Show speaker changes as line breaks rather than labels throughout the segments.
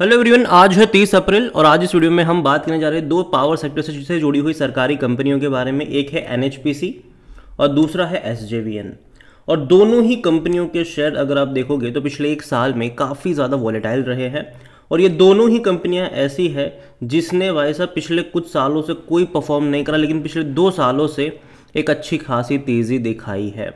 hello everyone आज है तीस अप्रैल और आज इस वीडियो में हम बात करने जा रहे हैं दो पावर सेक्टर से जुड़ी हुई सरकारी कंपनियों के बारे में एक है एनएचपीसी और दूसरा है एसजेवीएन और दोनों ही कंपनियों के शेयर अगर आप देखोगे तो पिछले एक साल में काफ़ी ज़्यादा वॉलेटाइल रहे हैं और ये दोनों ही कंपनियाँ ऐसी है जिसने भाई साहब पिछले कुछ सालों से कोई परफॉर्म नहीं करा लेकिन पिछले दो सालों से एक अच्छी खासी तेज़ी दिखाई है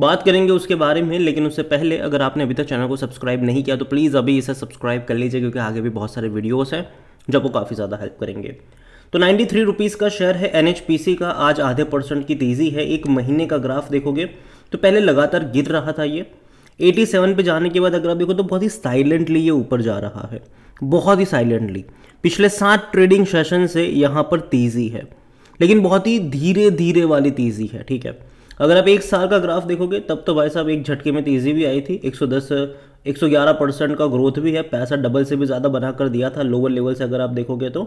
बात करेंगे उसके बारे में लेकिन उससे पहले अगर आपने अभी तक चैनल को सब्सक्राइब नहीं किया तो प्लीज़ अभी इसे सब्सक्राइब कर लीजिए क्योंकि आगे भी बहुत सारे वीडियोज़ हैं जब वो काफ़ी ज़्यादा हेल्प करेंगे तो नाइन्टी थ्री रुपीज़ का शेयर है एन का आज आधे परसेंट की तेज़ी है एक महीने का ग्राफ देखोगे तो पहले लगातार गिर रहा था ये 87 पे जाने के बाद अगर आप देखो तो बहुत ही साइलेंटली ये ऊपर जा रहा है बहुत ही साइलेंटली पिछले सात ट्रेडिंग सेशन से यहाँ पर तेज़ी है लेकिन बहुत ही धीरे धीरे वाली तेज़ी है ठीक है अगर आप एक साल का ग्राफ देखोगे तब तो भाई साहब एक झटके में तेज़ी भी आई थी 110 111 परसेंट का ग्रोथ भी है पैसा डबल से भी ज़्यादा बना कर दिया था लोअर लेवल से अगर आप देखोगे तो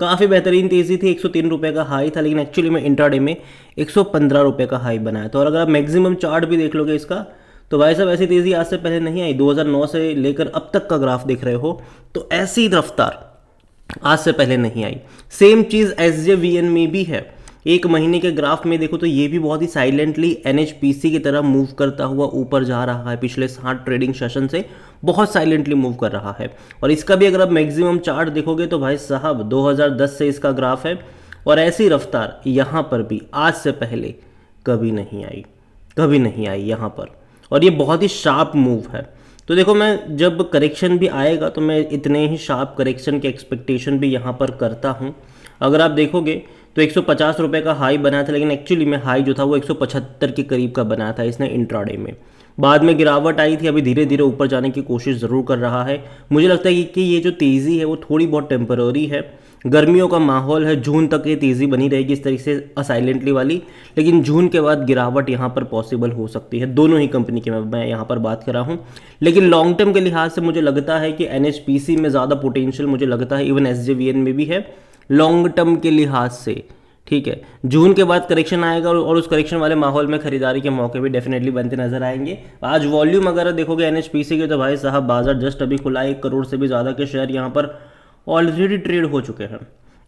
काफ़ी बेहतरीन तेज़ी थी एक सौ का हाई था लेकिन एक्चुअली में इंटरडे में एक सौ का हाई बनाया था और अगर आप मैक्सिमम चार्ट भी देख लोगे इसका तो भाई साहब ऐसी तेज़ी आज से पहले नहीं आई 2009 से लेकर अब तक का ग्राफ देख रहे हो तो ऐसी रफ्तार आज से पहले नहीं आई सेम चीज़ एस जे में भी है एक महीने के ग्राफ में देखो तो ये भी बहुत ही साइलेंटली एन की तरह मूव करता हुआ ऊपर जा रहा है पिछले सात ट्रेडिंग सेशन से बहुत साइलेंटली मूव कर रहा है और इसका भी अगर आप मैक्सिमम चार्ट देखोगे तो भाई साहब 2010 से इसका ग्राफ है और ऐसी रफ्तार यहाँ पर भी आज से पहले कभी नहीं आई कभी नहीं आई यहाँ पर और ये बहुत ही शार्प मूव है तो देखो मैं जब करेक्शन भी आएगा तो मैं इतने ही शार्प करेक्शन के एक्सपेक्टेशन भी यहाँ पर करता हूँ अगर आप देखोगे तो एक सौ का हाई बनाया था लेकिन एक्चुअली में हाई जो था वो एक के करीब का बनाया था इसने इंट्राडे में बाद में गिरावट आई थी अभी धीरे धीरे ऊपर जाने की कोशिश ज़रूर कर रहा है मुझे लगता है कि ये जो तेज़ी है वो थोड़ी बहुत टेम्पररी है गर्मियों का माहौल है जून तक ये तेज़ी बनी रहेगी इस तरीके से असाइलेंटली वाली लेकिन जून के बाद गिरावट यहाँ पर पॉसिबल हो सकती है दोनों ही कंपनी के मैं यहाँ पर बात कर रहा हूँ लेकिन लॉन्ग टर्म के लिहाज से मुझे लगता है कि एन में ज़्यादा पोटेंशियल मुझे लगता है इवन एस में भी है लॉन्ग टर्म के लिहाज से ठीक है जून के बाद करेक्शन आएगा और उस करेक्शन वाले माहौल में खरीदारी के मौके भी डेफिनेटली बनते नजर आएंगे आज वॉल्यूम अगर देखोगे एन के तो भाई साहब बाजार जस्ट अभी खुला है एक करोड़ से भी ज़्यादा के शेयर यहाँ पर ऑलरेडी ट्रेड हो चुके हैं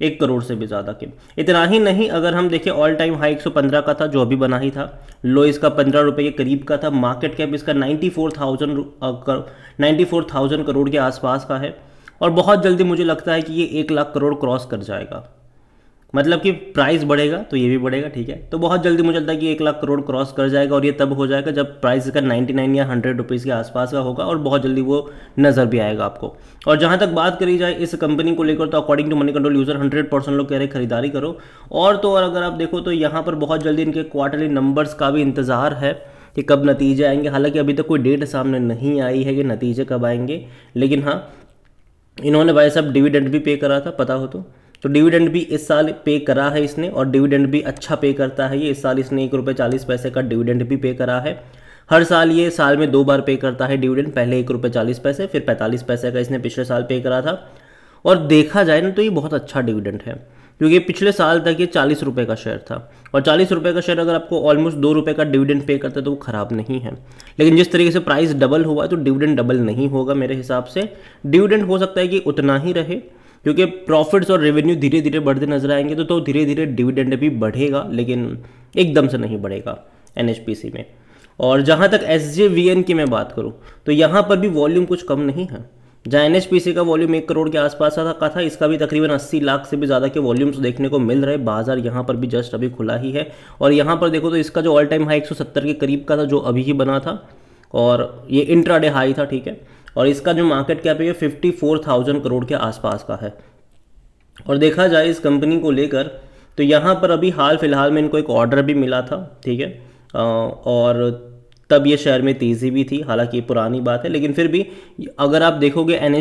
एक करोड़ से भी ज़्यादा के इतना ही नहीं अगर हम देखें ऑल टाइम हाई 115 का था जो अभी बना ही था लो इसका पंद्रह रुपये के करीब का था मार्केट कैप इसका 94,000 94,000 करोड़ के आसपास का है और बहुत जल्दी मुझे लगता है कि ये एक लाख करोड़ क्रॉस कर जाएगा मतलब कि प्राइस बढ़ेगा तो ये भी बढ़ेगा ठीक है तो बहुत जल्दी मुझे लगता है कि एक लाख करोड़ क्रॉस कर जाएगा और ये तब हो जाएगा जब प्राइस इसका 99 या 100 रुपीज़ के आसपास का होगा और बहुत जल्दी वो नज़र भी आएगा आपको और जहाँ तक बात करी जाए इस कंपनी को लेकर तो according to Moneycontrol user hundred percent लोग कह रहे खरीदारी करो और तो और अगर आप देखो तो यहाँ पर बहुत जल्दी इनके क्वार्टरली नंबर्स का भी इंतज़ार है कि कब नतीजे आएंगे हालांकि अभी तक कोई डेट सामने नहीं आई है कि नतीजे कब आएंगे लेकिन हाँ इन्होंने भाई साहब डिविडेंड भी पे करा था पता हो तो तो डिविडेंड भी इस साल पे करा है इसने और डिविडेंड भी अच्छा पे करता है ये इस साल इसने एक रुपये चालीस पैसे का डिविडेंड भी पे करा है हर साल ये साल में दो बार पे करता है डिविडेंड पहले एक रुपये चालीस पैसे फिर पैंतालीस पैसे का इसने पिछले साल पे करा था और देखा जाए ना तो ये बहुत अच्छा डिविडेंड है क्योंकि पिछले साल तक ये चालीस रुपये का शेयर था और चालीस रुपये का शेयर अगर आपको ऑलमोस्ट दो रुपये का डिविडेंड पे करता है तो वो ख़राब नहीं है लेकिन जिस तरीके से प्राइस डबल हुआ है तो डिविडेंड डबल नहीं होगा मेरे हिसाब से डिविडेंड हो सकता है कि उतना ही रहे क्योंकि प्रॉफिट्स और रेवेन्यू धीरे धीरे बढ़ते नजर आएंगे तो तो धीरे धीरे डिविडेंड भी बढ़ेगा लेकिन एकदम से नहीं बढ़ेगा एन में और जहाँ तक एस की मैं बात करूँ तो यहाँ पर भी वॉल्यूम कुछ कम नहीं है जहाँ एन का वॉल्यूम एक करोड़ के आसपास का था इसका भी तकरीबन 80 लाख से भी ज़्यादा के वॉल्यूम्स देखने को मिल रहे बाजार यहाँ पर भी जस्ट अभी खुला ही है और यहाँ पर देखो तो इसका जो ऑल टाइम हाई 170 के करीब का था जो अभी ही बना था और ये इंट्राडे हाई था ठीक है और इसका जो मार्केट कैप है ये फिफ्टी फोर थाउजेंड करोड़ के आसपास का है और देखा जाए इस कंपनी को लेकर तो यहाँ पर अभी हाल फिलहाल में इनको एक ऑर्डर भी मिला था ठीक है और तब ये शहर में तेज़ी भी थी हालांकि ये पुरानी बात है लेकिन फिर भी अगर आप देखोगे एन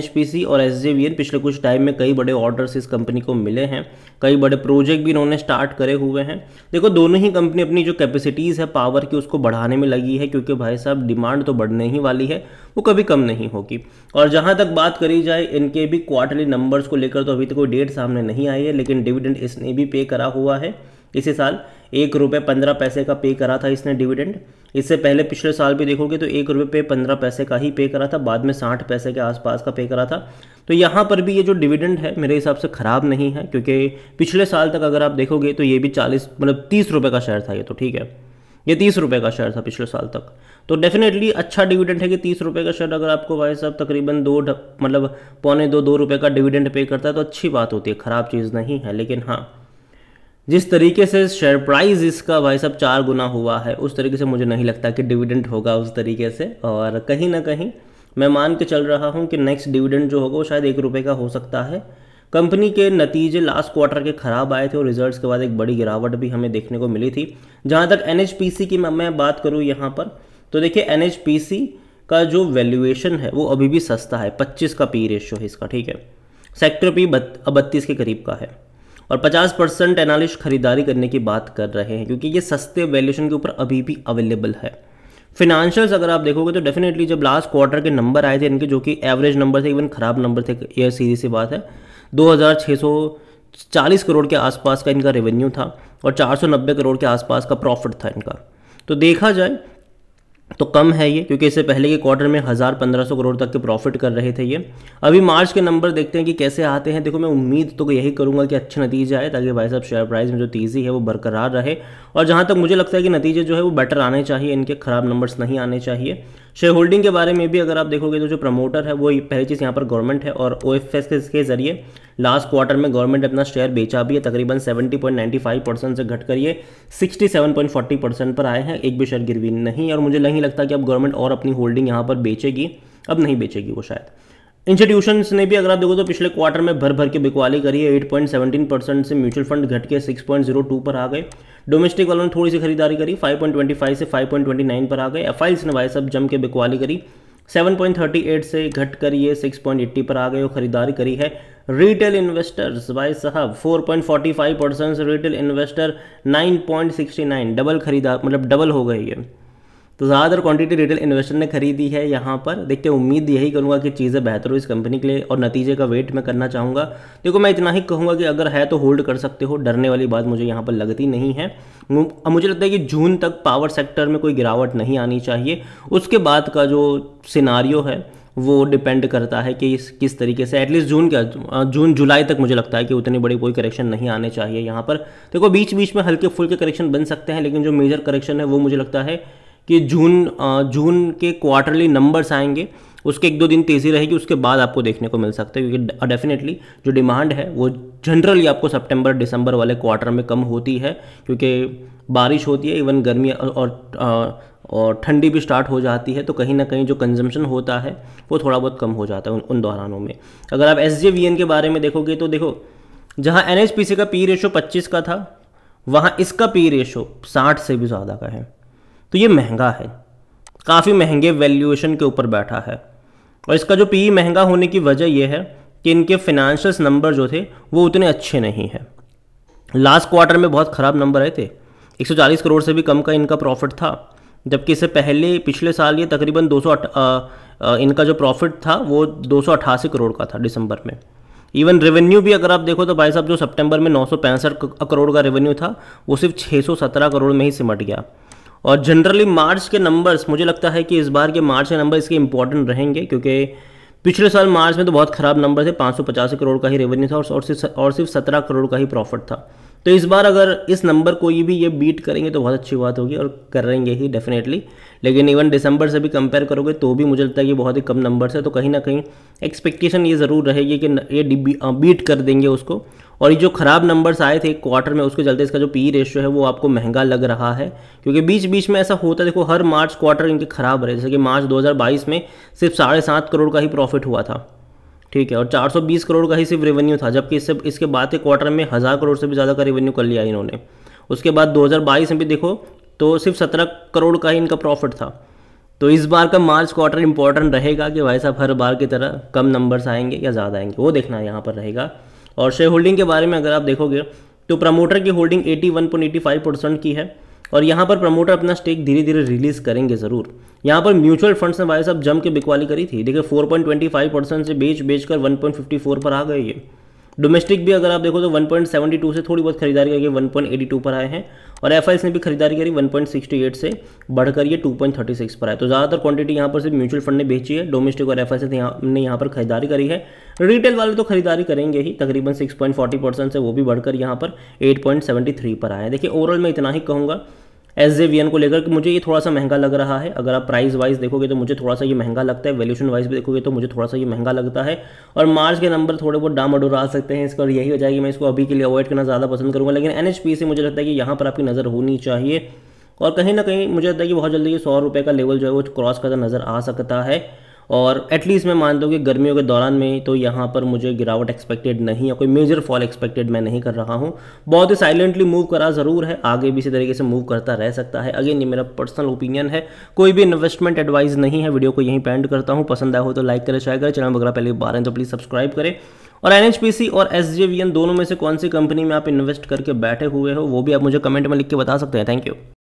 और एस पिछले कुछ टाइम में कई बड़े ऑर्डर्स इस कंपनी को मिले हैं कई बड़े प्रोजेक्ट भी इन्होंने स्टार्ट करे हुए हैं देखो दोनों ही कंपनी अपनी जो कैपेसिटीज़ है पावर की उसको बढ़ाने में लगी है क्योंकि भाई साहब डिमांड तो बढ़ने ही वाली है वो कभी कम नहीं होगी और जहाँ तक बात करी जाए इनके भी क्वार्टरली नंबर्स को लेकर तो अभी तक तो कोई डेट सामने नहीं आई है लेकिन डिविडेंड इसने भी पे करा हुआ है इसी साल एक रुपये पंद्रह पैसे का पे करा था इसने डिविडेंड इससे पहले पिछले साल भी देखोगे तो एक रुपये पे पंद्रह पैसे का ही पे करा था बाद में साठ पैसे के आसपास का पे करा था तो यहाँ पर भी ये जो डिविडेंड है मेरे हिसाब से ख़राब नहीं है क्योंकि पिछले साल तक अगर आप देखोगे तो ये भी चालीस मतलब तीस रुपये का शेयर था ये तो ठीक है ये तीस रुपये का शेयर था पिछले साल तक तो डेफिनेटली अच्छा डिविडेंड है कि तीस रुपये का शेयर अगर आपको भाई साहब तकरीबन दो मतलब पौने दो दो रुपये का डिविडेंड पे करता है तो अच्छी बात होती है ख़राब चीज़ नहीं है लेकिन हाँ जिस तरीके से शेयर प्राइस इसका भाई साहब चार गुना हुआ है उस तरीके से मुझे नहीं लगता कि डिविडेंड होगा उस तरीके से और कहीं ना कहीं मैं मान के चल रहा हूँ कि नेक्स्ट डिविडेंड जो होगा वो शायद एक रुपये का हो सकता है कंपनी के नतीजे लास्ट क्वार्टर के ख़राब आए थे और रिजल्ट्स के बाद एक बड़ी गिरावट भी हमें देखने को मिली थी जहाँ तक एन की मैं बात करूँ यहाँ पर तो देखिए एन का जो वैल्यूएशन है वो अभी भी सस्ता है पच्चीस का पी रेशियो है इसका ठीक है सेक्टर पी बत्तीस के करीब का है और 50 परसेंट एनालिस्ट खरीदारी करने की बात कर रहे हैं क्योंकि ये सस्ते वैल्यूशन के ऊपर अभी भी अवेलेबल है फिनेंशियल्स अगर आप देखोगे तो डेफिनेटली जब लास्ट क्वार्टर के नंबर आए थे इनके जो कि एवरेज नंबर थे इवन खराब नंबर थे एयर सीरीज से बात है 2640 करोड़ के आसपास का इनका रेवेन्यू था और 490 करोड़ के आसपास का प्रॉफिट था इनका तो देखा जाए तो कम है ये क्योंकि इससे पहले के क्वार्टर में हज़ार पंद्रह सौ करोड़ तक के प्रॉफिट कर रहे थे ये अभी मार्च के नंबर देखते हैं कि कैसे आते हैं देखो मैं उम्मीद तो यही करूंगा कि अच्छे नतीजे आए ताकि भाई साहब शेयर प्राइस में जो तेज़ी है वो बरकरार रहे और जहाँ तक मुझे लगता है कि नतीजे जो है वो बेटर आने चाहिए इनके ख़राब नंबर्स नहीं आने चाहिए शेयर होल्डिंग के बारे में भी अगर आप देखोगे तो जो प्रमोटर है वो पहली चीज़ यहाँ पर गवर्नमेंट है और ओ के जरिए लास्ट क्वार्टर में गवर्नमेंट अपना शेयर बेचा भी है तकरीबन 70.95 परसेंट से घट कर ये 67.40 परसेंट पर आए हैं एक भी शेयर गिरवी नहीं और मुझे नहीं लगता कि अब गवर्नमेंट और अपनी होल्डिंग यहाँ पर बेचेगी अब नहीं बेचेगी वो शायद इंस्टीट्यूशंस ने भी अगर आप देखो तो पिछले क्वार्टर में भर भर के बिकवाली करी है 8.17 परसेंट से म्यूचुअल फंड घट के 6.02 पर आ गए डोमेस्टिक वालों ने थोड़ी सी खरीदारी करी 5.25 से 5.29 पर आ गए एफ ने भाई सब जम के बिकवाली करी 7.38 से घट कर ये 6.80 पर आ गए और खरीदारी करी है रिटेल इन्वेस्टर्स भाई साहब 4.45 परसेंट से रिटेल इन्वेस्टर 9.69 डबल खरीदार मतलब डबल हो गई है तो ज़्यादातर क्वांटिटी रिटेल इन्वेस्टर ने खरीदी है यहाँ पर देखते उम्मीद यही करूँगा कि चीज़ें बेहतर हो इस कंपनी के लिए और नतीजे का वेट मैं करना चाहूँगा देखो मैं इतना ही कहूँगा कि अगर है तो होल्ड कर सकते हो डरने वाली बात मुझे यहाँ पर लगती नहीं है मुझे लगता है कि जून तक पावर सेक्टर में कोई गिरावट नहीं आनी चाहिए उसके बाद का जो सिनारियो है वो डिपेंड करता है कि इस किस तरीके से एटलीस्ट जून क्या जून जुलाई तक मुझे लगता है कि उतनी बड़ी कोई करेक्शन नहीं आने चाहिए यहाँ पर देखो बीच बीच में हल्के फुल्के करेक्शन बन सकते हैं लेकिन जो मेजर करेक्शन है वो मुझे लगता है कि जून जून के क्वार्टरली नंबर्स आएंगे उसके एक दो दिन तेज़ी रहेगी उसके बाद आपको देखने को मिल सकता है क्योंकि डेफिनेटली जो डिमांड है वो जनरली आपको सितंबर दिसंबर वाले क्वार्टर में कम होती है क्योंकि बारिश होती है इवन गर्मी और और ठंडी भी स्टार्ट हो जाती है तो कहीं ना कहीं जो कंजम्पशन होता है वो थोड़ा बहुत कम हो जाता है उन, उन दौरानों में अगर आप एस के बारे में देखोगे तो देखो जहाँ एन का पी रेशो पच्चीस का था वहाँ इसका पी रेशो साठ से भी ज़्यादा का है तो ये महंगा है काफ़ी महंगे वैल्यूएशन के ऊपर बैठा है और इसका जो पी e महंगा होने की वजह यह है कि इनके फिनेंशियस नंबर जो थे वो उतने अच्छे नहीं हैं लास्ट क्वार्टर में बहुत ख़राब नंबर आए थे 140 करोड़ से भी कम का इनका प्रॉफिट था जबकि इससे पहले पिछले साल ये तकरीबन दो इनका जो प्रॉफिट था वो दो करोड़ का था दिसंबर में इवन रेवेन्यू भी अगर आप देखो तो भाई साहब जो सितंबर में नौ करोड़ का रेवेन्यू था वो सिर्फ 617 करोड़ में ही सिमट गया और जनरली मार्च के नंबर्स मुझे लगता है कि इस बार के मार्च के नंबर इसके इंपॉर्टेंट रहेंगे क्योंकि पिछले साल मार्च में तो बहुत ख़राब नंबर थे पाँच करोड़ का ही रेवेन्यू था और सिर्फ और सिर्फ सत्रह करोड़ का ही प्रॉफिट था तो इस बार अगर इस नंबर को ये भी ये बीट करेंगे तो बहुत अच्छी बात होगी और करेंगे ही डेफिनेटली लेकिन इवन दिसंबर से भी कंपेयर करोगे तो भी मुझे लगता है कि बहुत ही कम नंबर है तो कहीं ना कहीं एक्सपेक्टेशन ये ज़रूर रहेगी कि ये बीट कर देंगे उसको और ये जो ख़राब नंबर्स आए थे क्वार्टर में उसके चलते इसका जो पी रेशियो है वो आपको महंगा लग रहा है क्योंकि बीच बीच में ऐसा होता है देखो हर मार्च क्वार्टर इनके ख़राब रहे जैसे कि मार्च 2022 में सिर्फ साढ़े सात करोड़ का ही प्रॉफिट हुआ था ठीक है और 420 करोड़ का ही सिर्फ रेवेन्यू था जबकि इससे इसके बाद के क्वार्टर में हज़ार करोड़ से भी ज़्यादा का रेवेन्यू कर लिया इन्होंने उसके बाद 2022 में भी देखो तो सिर्फ 17 करोड़ का ही इनका प्रॉफिट था तो इस बार का मार्च क्वार्टर इंपॉर्टेंट रहेगा कि भाई साहब हर बार की तरह कम नंबर्स आएंगे या ज़्यादा आएंगे वो देखना यहाँ पर रहेगा और शेयर होल्डिंग के बारे में अगर आप देखोगे तो प्रमोटर की होल्डिंग एटी परसेंट की है और यहाँ पर प्रमोटर अपना स्टेक धीरे धीरे रिलीज करेंगे ज़रूर यहाँ पर म्यूचुअल फंड्स ने भाई साहब जम के बिकवाली करी थी देखिए 4.25 परसेंट से बेच बेच कर 1.54 पर आ गए ये डोमेस्टिक भी अगर आप देखो तो 1.72 से थोड़ी बहुत खरीदारी करके 1.82 पर आए हैं और एफ ने भी खरीदारी करी 1.68 से बढ़कर ये 2.36 पर है तो ज़्यादातर क्वांटिटी यहाँ पर सिर्फ म्यूचुअल फंड ने बेची है डोमेस्टिक और एफ ने यहाँ पर खरीदारी करी है रिटेल वाले तो खरीदारी करेंगे ही तकरीबन 6.40 परसेंट से वो भी बढ़कर यहाँ पर 8.73 पर आए देखिए ओवरऑल मैं इतना ही कहूँगा एस जे वी एन को लेकर कि मुझे ये थोड़ा सा महंगा लग रहा है अगर आप प्राइस वाइज देखोगे तो मुझे थोड़ा सा ये महंगा लगता है वैल्यूशन वाइज भी देखोगे तो मुझे थोड़ा सा ये महंगा लगता है और मार्च के नंबर थोड़े बहुत डाम अडोर आ सकते हैं इसका और यही हो जाएगी मैं इसको अभी के लिए अवॉइड करना ज़्यादा पसंद करूँगा लेकिन एन से मुझे लगता है कि यहाँ पर आपकी नज़र होनी चाहिए और कहीं ना कहीं मुझे लगता है कि बहुत जल्दी ये सौ रुपये का लेवल जो है वो क्रॉस करता नज़र आ सकता है और एटलीस्ट मैं मान लूँ कि गर्मियों के दौरान में तो यहाँ पर मुझे गिरावट एक्सपेक्टेड नहीं है कोई मेजर फॉल एक्सपेक्टेड मैं नहीं कर रहा हूँ बहुत ही साइलेंटली मूव करा ज़रूर है आगे भी इसी तरीके से मूव करता रह सकता है अगेन ये मेरा पर्सनल ओपिनियन है कोई भी इन्वेस्टमेंट एडवाइस नहीं है वीडियो को यहीं पेंड करता हूँ पसंद आया हो तो लाइक करें शेयर करें चैनल वगैरह पहले बार हैं तो प्लीज़ सब्सक्राइब करें और एन और एस दोनों में से कौन सी कंपनी में आप इन्वेस्ट करके बैठे हुए हो वो भी आप मुझे कमेंट में लिख के बता सकते हैं थैंक यू